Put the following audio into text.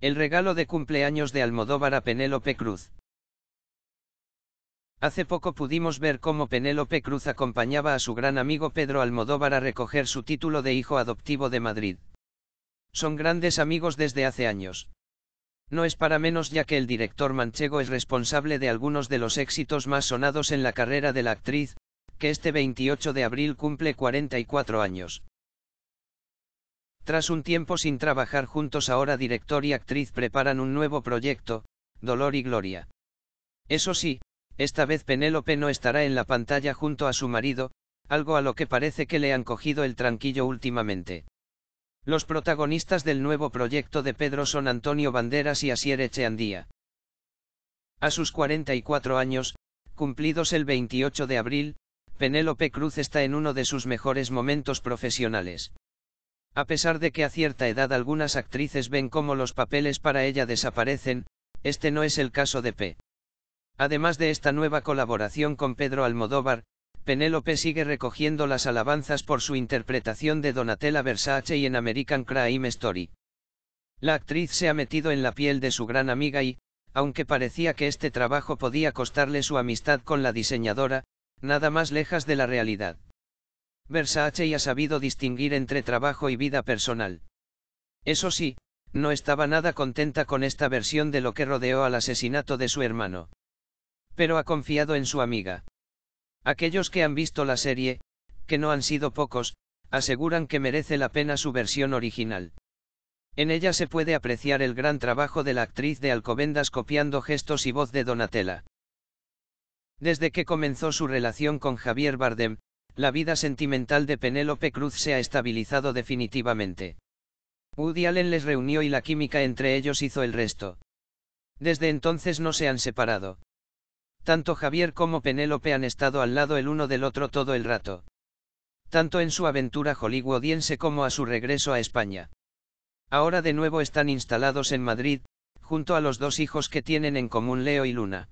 El regalo de cumpleaños de Almodóvar a Penélope Cruz. Hace poco pudimos ver cómo Penélope Cruz acompañaba a su gran amigo Pedro Almodóvar a recoger su título de hijo adoptivo de Madrid. Son grandes amigos desde hace años. No es para menos ya que el director manchego es responsable de algunos de los éxitos más sonados en la carrera de la actriz, que este 28 de abril cumple 44 años. Tras un tiempo sin trabajar juntos ahora director y actriz preparan un nuevo proyecto, Dolor y Gloria. Eso sí, esta vez Penélope no estará en la pantalla junto a su marido, algo a lo que parece que le han cogido el tranquillo últimamente. Los protagonistas del nuevo proyecto de Pedro son Antonio Banderas y Asier Echeandía. A sus 44 años, cumplidos el 28 de abril, Penélope Cruz está en uno de sus mejores momentos profesionales. A pesar de que a cierta edad algunas actrices ven cómo los papeles para ella desaparecen, este no es el caso de P. Además de esta nueva colaboración con Pedro Almodóvar, Penélope sigue recogiendo las alabanzas por su interpretación de Donatella Versace y en American Crime Story. La actriz se ha metido en la piel de su gran amiga y, aunque parecía que este trabajo podía costarle su amistad con la diseñadora, nada más lejas de la realidad. Versace y ha sabido distinguir entre trabajo y vida personal. Eso sí, no estaba nada contenta con esta versión de lo que rodeó al asesinato de su hermano. Pero ha confiado en su amiga. Aquellos que han visto la serie, que no han sido pocos, aseguran que merece la pena su versión original. En ella se puede apreciar el gran trabajo de la actriz de Alcobendas copiando gestos y voz de Donatella. Desde que comenzó su relación con Javier Bardem, la vida sentimental de Penélope Cruz se ha estabilizado definitivamente. Woody Allen les reunió y la química entre ellos hizo el resto. Desde entonces no se han separado. Tanto Javier como Penélope han estado al lado el uno del otro todo el rato. Tanto en su aventura hollywoodiense como a su regreso a España. Ahora de nuevo están instalados en Madrid, junto a los dos hijos que tienen en común Leo y Luna.